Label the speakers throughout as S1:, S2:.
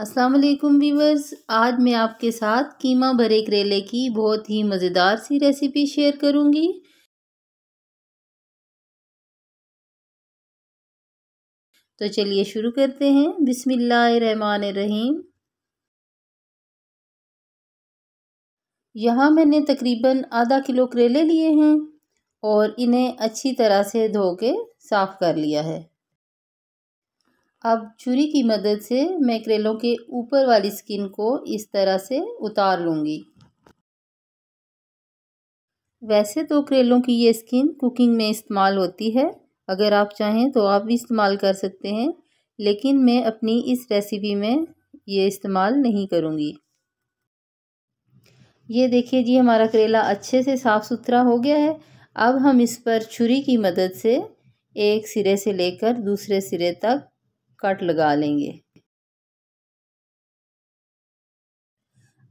S1: अस्सलाम वालेकुम वीवर्स आज मैं आपके साथ कीमा भरे करेले की बहुत ही मज़ेदार सी रेसिपी शेयर करूंगी
S2: तो चलिए शुरू करते
S1: हैं रहीम यहाँ मैंने तकरीबन आधा किलो करेले लिए हैं और इन्हें अच्छी तरह से धो के साफ़ कर लिया है अब छुरी की मदद से मैं करेलों के ऊपर वाली स्किन को इस तरह से उतार लूँगी वैसे तो करेलों की ये स्किन कुकिंग में इस्तेमाल होती है अगर आप चाहें तो आप भी इस्तेमाल कर सकते हैं लेकिन मैं अपनी इस रेसिपी में ये इस्तेमाल नहीं करूँगी ये देखिए जी हमारा करेला अच्छे से साफ़ सुथरा हो गया है अब हम इस पर छुरी की मदद से एक सिरे से लेकर दूसरे सिरे तक कट लगा लेंगे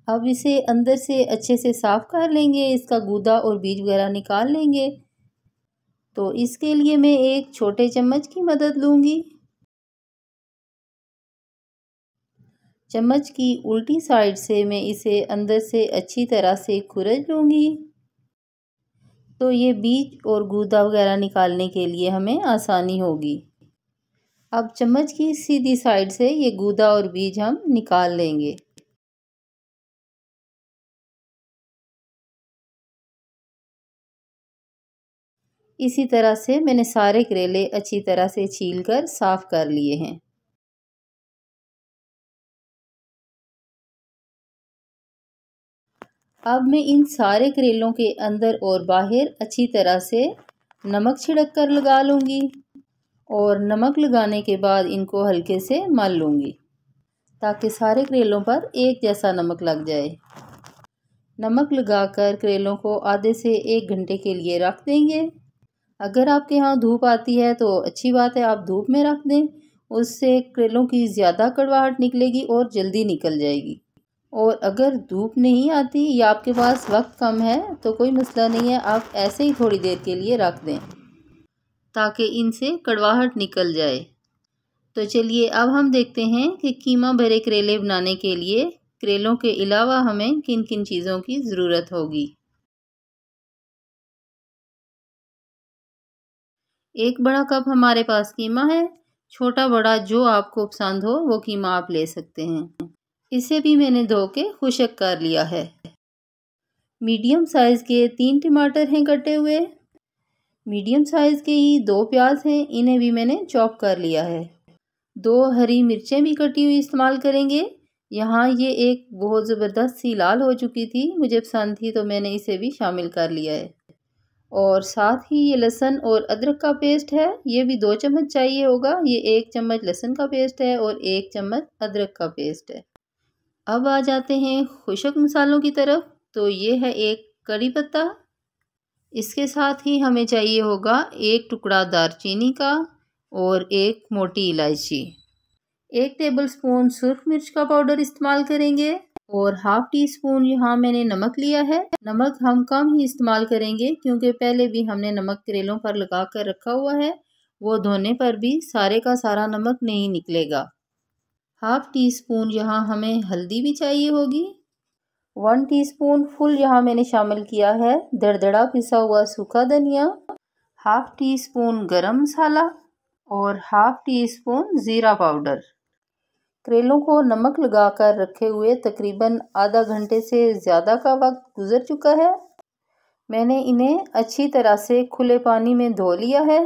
S1: अब इसे अंदर से अच्छे से साफ़ कर लेंगे इसका गूदा और बीज वगैरह निकाल लेंगे तो इसके लिए मैं एक छोटे चम्मच की मदद लूंगी चम्मच की उल्टी साइड से मैं इसे अंदर से अच्छी तरह से खुरज लूंगी तो ये बीज और गूदा वगैरह निकालने के लिए हमें आसानी होगी अब चम्मच की सीधी साइड से ये गूदा और बीज हम निकाल लेंगे
S2: इसी तरह से मैंने सारे करेले अच्छी तरह से छील कर साफ़ कर लिए हैं
S1: अब मैं इन सारे करेलों के अंदर और बाहर अच्छी तरह से नमक छिड़क कर लगा लूँगी और नमक लगाने के बाद इनको हल्के से मल लूँगी ताकि सारे करेलों पर एक जैसा नमक लग जाए नमक लगाकर करेलों को आधे से एक घंटे के लिए रख देंगे अगर आपके यहाँ धूप आती है तो अच्छी बात है आप धूप में रख दें उससे करेलों की ज़्यादा कड़वाहट निकलेगी और जल्दी निकल जाएगी और अगर धूप नहीं आती या आपके पास वक्त कम है तो कोई मसला नहीं है आप ऐसे ही थोड़ी देर के लिए रख दें ताकि इनसे कड़वाहट निकल जाए तो चलिए अब हम देखते हैं कि कीमा भरे करेले बनाने के लिए करेलों के अलावा हमें किन किन चीज़ों की ज़रूरत होगी एक बड़ा कप हमारे पास कीमा है छोटा बड़ा जो आपको पसंद हो वो कीमा आप ले सकते हैं इसे भी मैंने धो के खुशक कर लिया है मीडियम साइज़ के तीन टमाटर हैं कटे हुए मीडियम साइज़ के ही दो प्याज हैं इन्हें भी मैंने चॉप कर लिया है दो हरी मिर्चें भी कटी हुई इस्तेमाल करेंगे यहाँ ये एक बहुत ज़बरदस्त सी लाल हो चुकी थी मुझे पसंद थी तो मैंने इसे भी शामिल कर लिया है और साथ ही ये लहसन और अदरक का पेस्ट है ये भी दो चम्मच चाहिए होगा ये एक चम्मच लहसन का पेस्ट है और एक चम्मच अदरक का पेस्ट है अब आ जाते हैं खुशक मसालों की तरफ तो ये है एक कड़ी पत्ता इसके साथ ही हमें चाहिए होगा एक टुकड़ा दारचीनी का और एक मोटी इलायची एक टेबल स्पून सुरख मिर्च का पाउडर इस्तेमाल करेंगे और हाफ टी स्पून यहाँ मैंने नमक लिया है नमक हम कम ही इस्तेमाल करेंगे क्योंकि पहले भी हमने नमक करेलों पर लगा कर रखा हुआ है वो धोने पर भी सारे का सारा नमक नहीं निकलेगा हाफ टी स्पून यहाँ हमें हल्दी भी चाहिए होगी वन टीस्पून फुल यहाँ मैंने शामिल किया है दरदड़ा पिसा हुआ सूखा धनिया half tea spoon garam masala और हाफ टी स्पून ज़ीरा पाउडर करेलों को नमक लगाकर रखे हुए तकरीबन आधा घंटे से ज़्यादा का वक्त गुजर चुका है मैंने इन्हें अच्छी तरह से खुले पानी में धो लिया है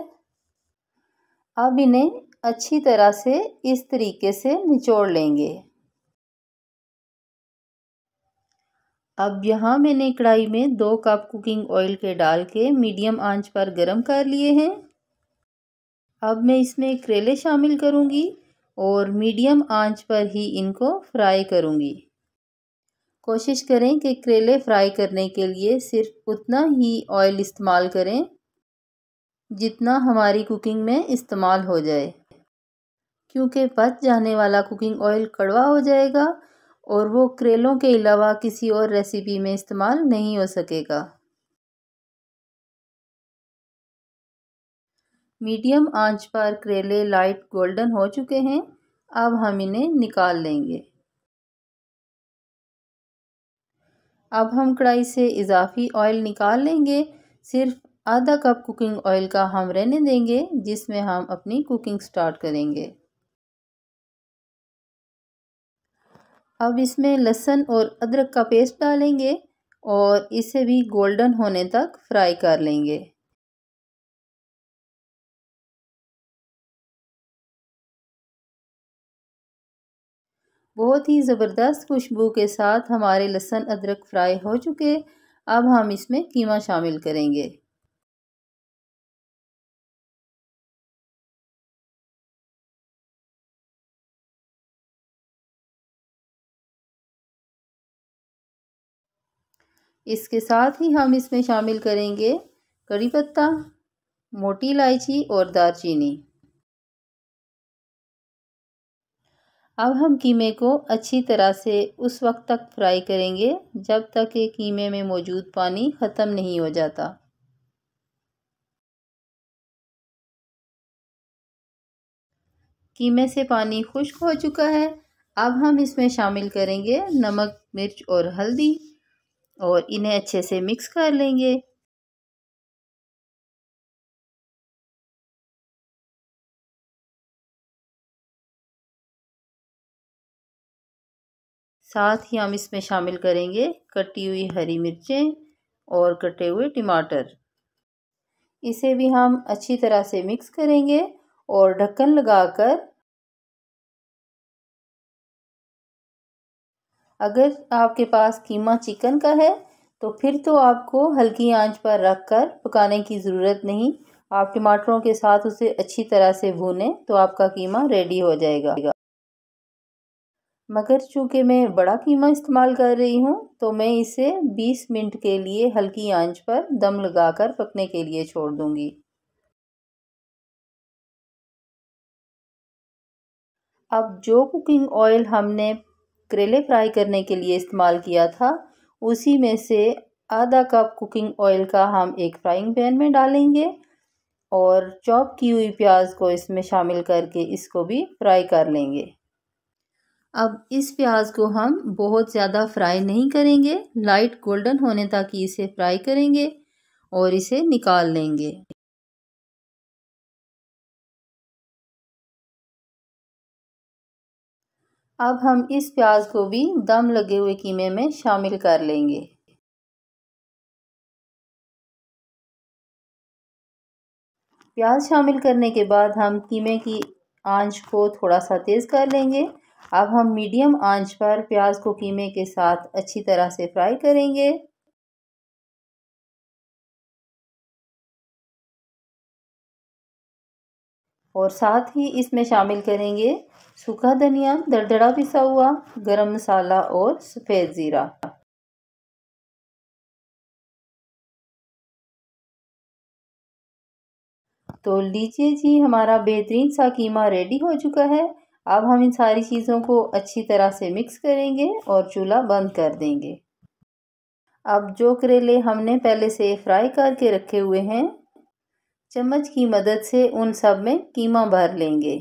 S1: अब इन्हें अच्छी तरह से इस तरीके से निचोड़ लेंगे अब यहाँ मैंने कढ़ाई में दो कप कुकिंग ऑयल के डाल के मीडियम आंच पर गरम कर लिए हैं अब मैं इसमें करेले शामिल करूँगी और मीडियम आंच पर ही इनको फ्राई करूँगी कोशिश करें कि करेले फ्राई करने के लिए सिर्फ उतना ही ऑयल इस्तेमाल करें जितना हमारी कुकिंग में इस्तेमाल हो जाए क्योंकि बच जाने वाला कुकिंग ऑयल कड़वा हो जाएगा और वो करेलों के अलावा किसी और रेसिपी में इस्तेमाल नहीं हो सकेगा मीडियम आंच पर करेले लाइट गोल्डन हो चुके हैं अब हम इन्हें निकाल लेंगे अब हम कढ़ाई से इजाफी ऑयल निकाल लेंगे सिर्फ आधा कप कुकिंग ऑयल का हम रहने देंगे जिसमें हम अपनी कुकिंग स्टार्ट करेंगे अब इसमें लहसुन और अदरक का पेस्ट डालेंगे और इसे भी गोल्डन होने तक फ्राई कर लेंगे बहुत ही ज़बरदस्त खुशबू के साथ हमारे लहसुन अदरक फ्राई हो चुके अब हम इसमें कीमा शामिल करेंगे इसके साथ ही हम इसमें शामिल करेंगे कड़ी पत्ता मोटी इलायची और दालचीनी अब हम कीमे को अच्छी तरह से उस वक्त तक फ्राई करेंगे जब तक कि कीमे में मौजूद पानी ख़त्म नहीं हो जाता कीमे से पानी खुश्क हो चुका है अब हम इसमें शामिल करेंगे नमक मिर्च और हल्दी और इन्हें अच्छे से मिक्स कर लेंगे साथ ही हम इसमें शामिल करेंगे कटी हुई हरी मिर्चें और कटे हुए टमाटर इसे भी हम अच्छी तरह से मिक्स करेंगे और ढक्कन लगाकर अगर आपके पास कीमा चिकन का है तो फिर तो आपको हल्की आंच पर रख कर पकाने की ज़रूरत नहीं आप टमाटरों के साथ उसे अच्छी तरह से भूनें तो आपका कीमा रेडी हो जाएगा मगर चूंकि मैं बड़ा कीमा इस्तेमाल कर रही हूँ तो मैं इसे 20 मिनट के लिए हल्की आंच पर दम लगाकर पकने के लिए छोड़ दूंगी अब जो कुकिंग ऑयल हमने करेले फ्राई करने के लिए इस्तेमाल किया था उसी में से आधा कप कुकिंग ऑयल का हम एक फ्राइंग पैन में डालेंगे और चॉप की हुई प्याज को इसमें शामिल करके इसको भी फ्राई कर लेंगे अब इस प्याज को हम बहुत ज़्यादा फ्राई नहीं करेंगे लाइट गोल्डन होने तक इसे फ्राई करेंगे और इसे निकाल लेंगे
S2: अब हम इस प्याज को भी दम लगे हुए कीमे में शामिल कर लेंगे
S1: प्याज शामिल करने के बाद हम कीमे की आंच को थोड़ा सा तेज़ कर लेंगे अब हम मीडियम आंच पर प्याज को कीमे के साथ अच्छी तरह से फ्राई करेंगे और साथ ही इसमें शामिल करेंगे सूखा धनिया दरदरा पिसा हुआ गरम मसाला और सफ़ेद ज़ीरा तो लीजिए जी हमारा बेहतरीन सा कीमा रेडी हो चुका है अब हम इन सारी चीज़ों को अच्छी तरह से मिक्स करेंगे और चूल्हा बंद कर देंगे अब जो करेले हमने पहले से फ्राई करके रखे हुए हैं चम्मच की मदद से उन सब में कीमा भर लेंगे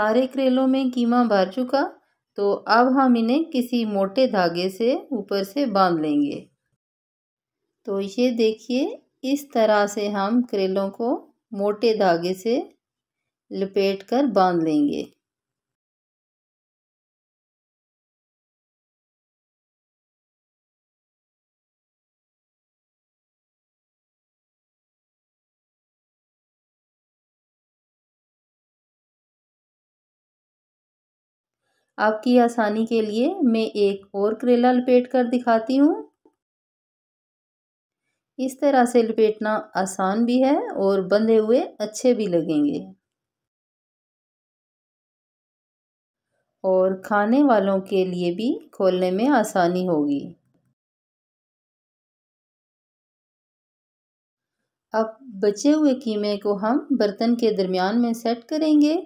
S1: सारे करेलों में कीमा भर चुका तो अब हम इन्हें किसी मोटे धागे से ऊपर से बांध लेंगे तो ये देखिए इस तरह से हम करेलों को मोटे धागे से लपेट कर बांध लेंगे आपकी आसानी के लिए मैं एक और करेला लपेट कर दिखाती हूँ इस तरह से लपेटना आसान भी है और बंधे
S2: हुए अच्छे भी लगेंगे और खाने वालों के लिए भी खोलने में आसानी होगी
S1: अब बचे हुए कीमे को हम बर्तन के दरमियान में सेट करेंगे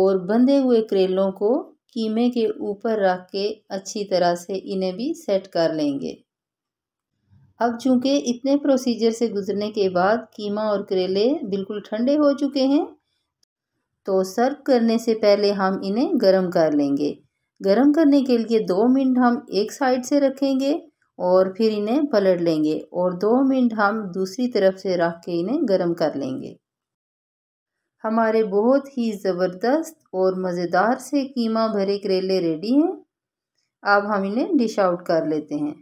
S1: और बंधे हुए करेलों को कीमे के ऊपर रख के अच्छी तरह से इन्हें भी सेट कर लेंगे अब चूंकि इतने प्रोसीजर से गुजरने के बाद कीमा और करेले बिल्कुल ठंडे हो चुके हैं तो सर्व करने से पहले हम इन्हें गर्म कर लेंगे गर्म करने के लिए दो मिनट हम एक साइड से रखेंगे और फिर इन्हें पलट लेंगे और दो मिनट हम दूसरी तरफ से रख के इन्हें गर्म कर लेंगे हमारे बहुत ही ज़बरदस्त और मज़ेदार से कीमा भरे करेले रेडी हैं अब हम इन्हें डिश आउट कर लेते हैं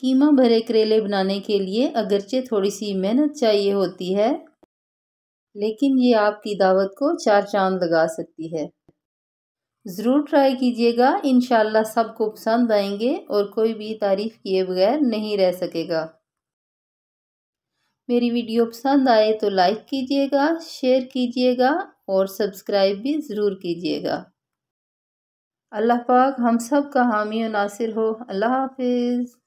S1: कीमा भरे करेले बनाने के लिए अगरचे थोड़ी सी मेहनत चाहिए होती है लेकिन ये आपकी दावत को चार चांद लगा सकती है ज़रूर ट्राई कीजिएगा इन सबको पसंद आएंगे और कोई भी तारीफ़ किए बगैर नहीं रह सकेगा मेरी वीडियो पसंद आए तो लाइक कीजिएगा शेयर कीजिएगा और सब्सक्राइब भी ज़रूर कीजिएगा अल्लाह पाक हम सब का हामी और नासिर हो अल्लाह हाफिज़